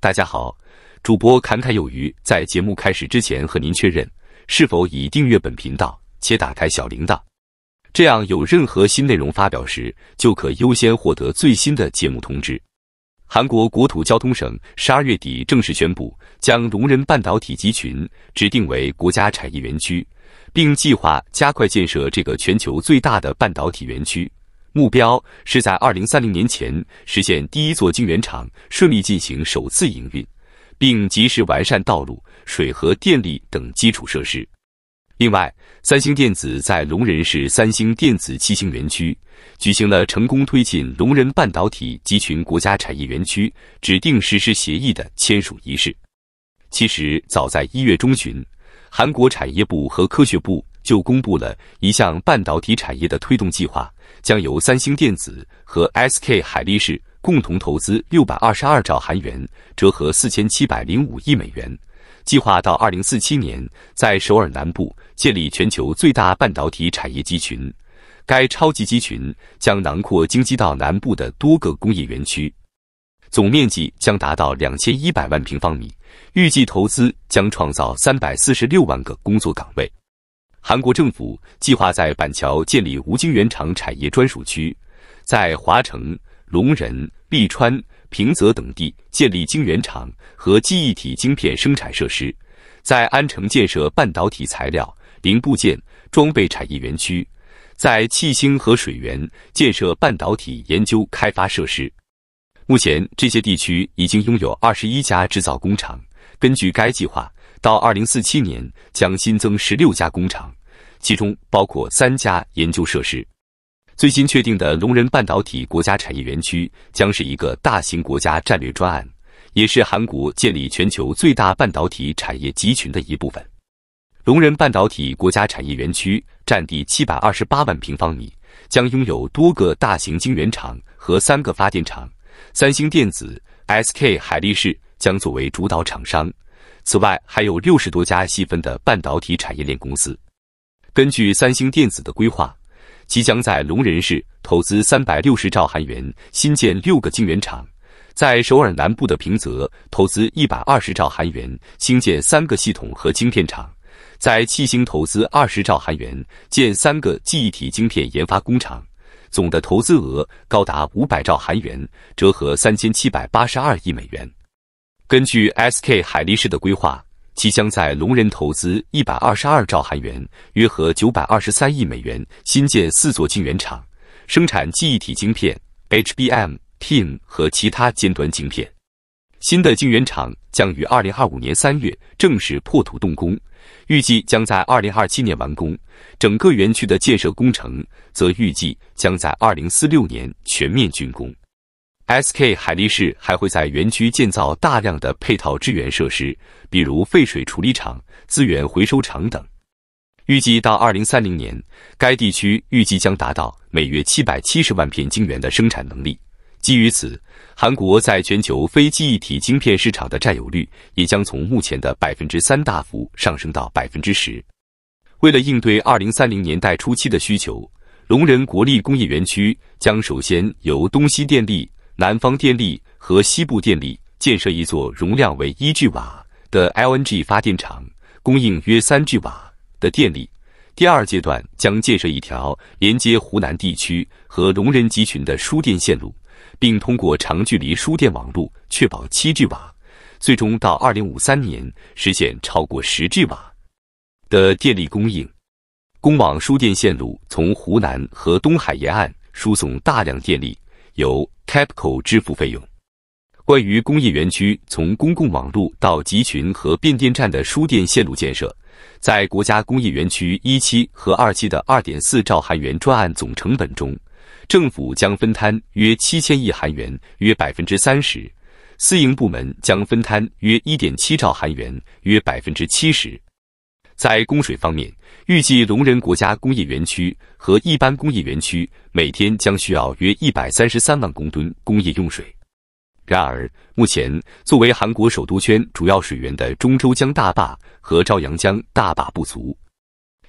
大家好，主播侃侃有余。在节目开始之前，和您确认是否已订阅本频道且打开小铃铛，这样有任何新内容发表时，就可优先获得最新的节目通知。韩国国土交通省十二月底正式宣布，将龙仁半导体集群指定为国家产业园区，并计划加快建设这个全球最大的半导体园区。目标是在二零三零年前实现第一座晶圆厂顺利进行首次营运，并及时完善道路、水和电力等基础设施。另外，三星电子在龙仁市三星电子七星园区举行了成功推进龙仁半导体集群国家产业园区指定实施协议的签署仪式。其实，早在一月中旬，韩国产业部和科学部就公布了一项半导体产业的推动计划。将由三星电子和 SK 海力士共同投资六百二十二兆韩元，折合四千七百零五亿美元，计划到二零四七年在首尔南部建立全球最大半导体产业集群。该超级集群将囊括京畿道南部的多个工业园区，总面积将达到两千一百万平方米，预计投资将创造三百四十六万个工作岗位。韩国政府计划在板桥建立无晶圆厂产业专属区，在华城、龙仁、利川、平泽等地建立晶圆厂和记忆体晶片生产设施，在安城建设半导体材料零部件装备产业园区，在气星和水源建设半导体研究开发设施。目前，这些地区已经拥有二十一家制造工厂。根据该计划。到二零四七年将新增十六家工厂，其中包括三家研究设施。最新确定的龙仁半导体国家产业园区将是一个大型国家战略专案，也是韩国建立全球最大半导体产业集群的一部分。龙仁半导体国家产业园区占地七百二十八万平方米，将拥有多个大型晶圆厂和三个发电厂。三星电子、SK 海力士将作为主导厂商。此外，还有六十多家细分的半导体产业链公司。根据三星电子的规划，即将在龙仁市投资三百六十兆韩元，新建六个晶圆厂；在首尔南部的平泽投资一百二十兆韩元，新建三个系统和晶片厂；在七星投资二十兆韩元，建三个记忆体晶片研发工厂。总的投资额高达五百兆韩元，折合三千七百八十二亿美元。根据 SK 海力士的规划，其将在龙仁投资122兆韩元（约合923亿美元），新建四座晶圆厂，生产记忆体晶片、HBM、t a m 和其他尖端晶片。新的晶圆厂将于2025年3月正式破土动工，预计将在2027年完工。整个园区的建设工程则预计将在2046年全面竣工。SK 海力士还会在园区建造大量的配套支援设施，比如废水处理厂、资源回收厂等。预计到二零三零年，该地区预计将达到每月七百七十万片晶圆的生产能力。基于此，韩国在全球非记忆体晶片市场的占有率也将从目前的百分之三大幅上升到百分之十。为了应对二零三零年代初期的需求，龙仁国立工业园区将首先由东西电力。南方电力和西部电力建设一座容量为一 G 瓦的 LNG 发电厂，供应约三 G 瓦的电力。第二阶段将建设一条连接湖南地区和龙人集群的输电线路，并通过长距离输电网路确保七 G 瓦。最终到二零五三年实现超过十 G 瓦的电力供应。公网输电线路从湖南和东海沿岸输送大量电力。由 Capco 支付费用。关于工业园区从公共网络到集群和变电站的输电线路建设，在国家工业园区一期和二期的2.4兆韩元专案总成本中，政府将分摊约7千亿韩元，约百分之三十；私营部门将分摊约1.7兆韩元，约百分之七十。在供水方面，预计龙仁国家工业园区和一般工业园区每天将需要约一百三十三万公吨工业用水。然而，目前作为韩国首都圈主要水源的中州江大坝和朝阳江大坝不足，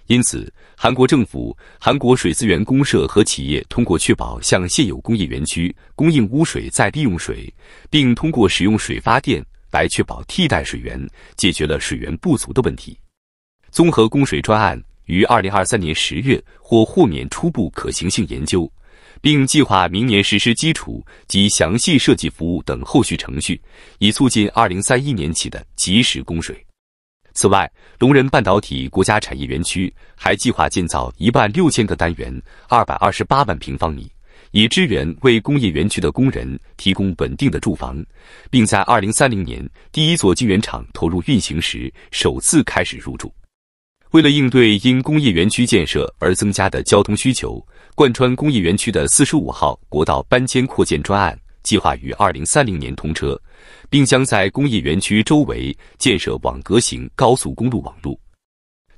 因此韩国政府、韩国水资源公社和企业通过确保向现有工业园区供应污水再利用水，并通过使用水发电来确保替代水源，解决了水源不足的问题。综合供水专案于二零二三年十月或豁免初步可行性研究，并计划明年实施基础及详细设计服务等后续程序，以促进二零三一年起的及时供水。此外，龙仁半导体国家产业园区还计划建造一万六千个单元，二百二十八万平方米，以支援为工业园区的工人提供稳定的住房，并在二零三零年第一座晶圆厂投入运行时首次开始入住。为了应对因工业园区建设而增加的交通需求，贯穿工业园区的四十五号国道搬迁扩建专案计划于二零三零年通车，并将在工业园区周围建设网格型高速公路网络。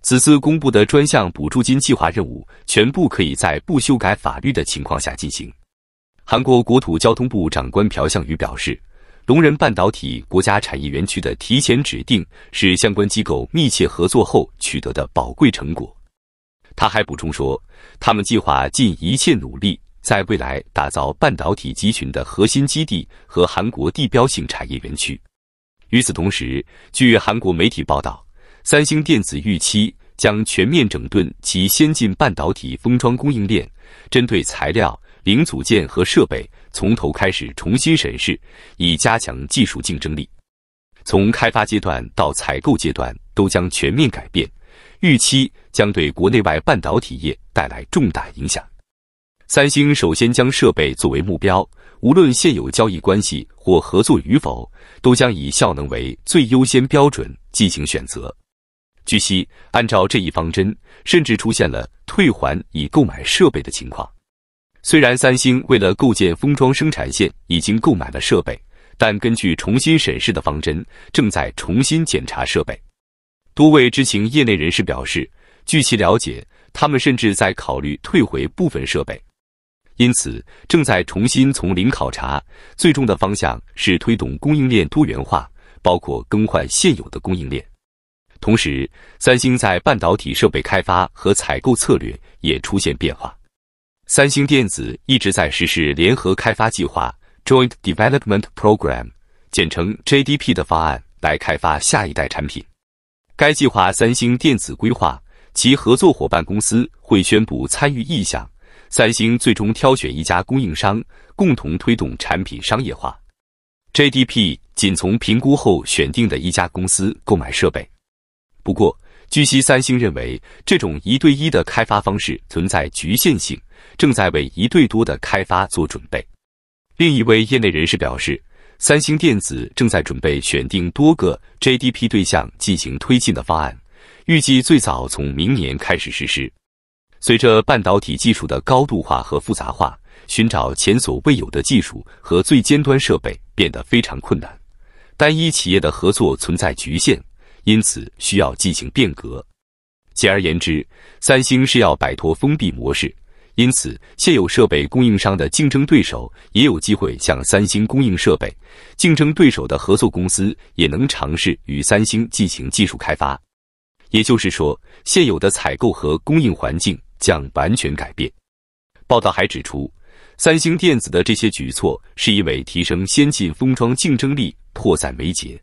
此次公布的专项补助金计划任务全部可以在不修改法律的情况下进行。韩国国土交通部长官朴相宇表示。龙仁半导体国家产业园区的提前指定，是相关机构密切合作后取得的宝贵成果。他还补充说，他们计划尽一切努力，在未来打造半导体集群的核心基地和韩国地标性产业园区。与此同时，据韩国媒体报道，三星电子预期将全面整顿其先进半导体封装供应链，针对材料。零组件和设备从头开始重新审视，以加强技术竞争力。从开发阶段到采购阶段都将全面改变，预期将对国内外半导体业带来重大影响。三星首先将设备作为目标，无论现有交易关系或合作与否，都将以效能为最优先标准进行选择。据悉，按照这一方针，甚至出现了退还已购买设备的情况。虽然三星为了构建封装生产线已经购买了设备，但根据重新审视的方针，正在重新检查设备。多位知情业内人士表示，据其了解，他们甚至在考虑退回部分设备，因此正在重新从零考察。最终的方向是推动供应链多元化，包括更换现有的供应链。同时，三星在半导体设备开发和采购策略也出现变化。三星电子一直在实施联合开发计划 （Joint Development Program，简称 JDP） 的方案来开发下一代产品。该计划，三星电子规划其合作伙伴公司会宣布参与意向，三星最终挑选一家供应商，共同推动产品商业化。JDP 仅从评估后选定的一家公司购买设备。不过，据悉三星认为这种一对一的开发方式存在局限性。正在为一对多的开发做准备。另一位业内人士表示，三星电子正在准备选定多个 JDP 对象进行推进的方案，预计最早从明年开始实施。随着半导体技术的高度化和复杂化，寻找前所未有的技术和最尖端设备变得非常困难。单一企业的合作存在局限，因此需要进行变革。简而言之，三星是要摆脱封闭模式。因此，现有设备供应商的竞争对手也有机会向三星供应设备，竞争对手的合作公司也能尝试与三星进行技术开发。也就是说，现有的采购和供应环境将完全改变。报道还指出，三星电子的这些举措是因为提升先进封装竞争力迫在眉睫。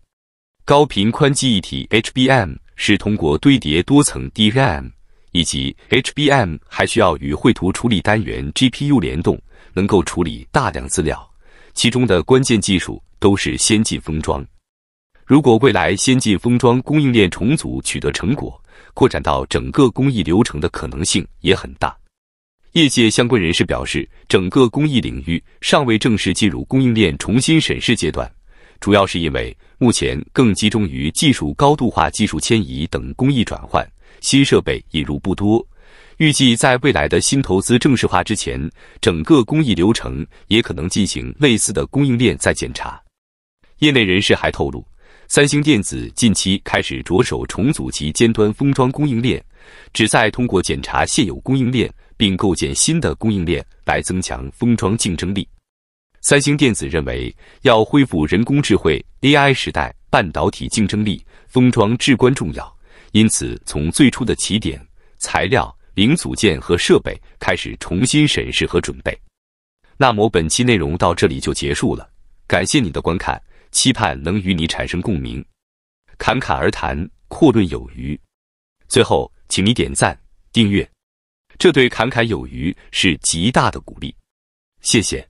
高频宽记忆体 HBM 是通过堆叠多层 DRAM。以及 HBM 还需要与绘图处理单元 GPU 联动，能够处理大量资料。其中的关键技术都是先进封装。如果未来先进封装供应链重组取得成果，扩展到整个工艺流程的可能性也很大。业界相关人士表示，整个工艺领域尚未正式进入供应链重新审视阶段，主要是因为目前更集中于技术高度化、技术迁移等工艺转换。新设备引入不多，预计在未来的新投资正式化之前，整个工艺流程也可能进行类似的供应链再检查。业内人士还透露，三星电子近期开始着手重组其尖端封装供应链，旨在通过检查现有供应链并构建新的供应链来增强封装竞争力。三星电子认为，要恢复人工智慧 AI 时代半导体竞争力，封装至关重要。因此，从最初的起点材料、零组件和设备开始重新审视和准备。那么，本期内容到这里就结束了，感谢你的观看，期盼能与你产生共鸣。侃侃而谈，阔论有余。最后，请你点赞、订阅，这对侃侃有余是极大的鼓励。谢谢。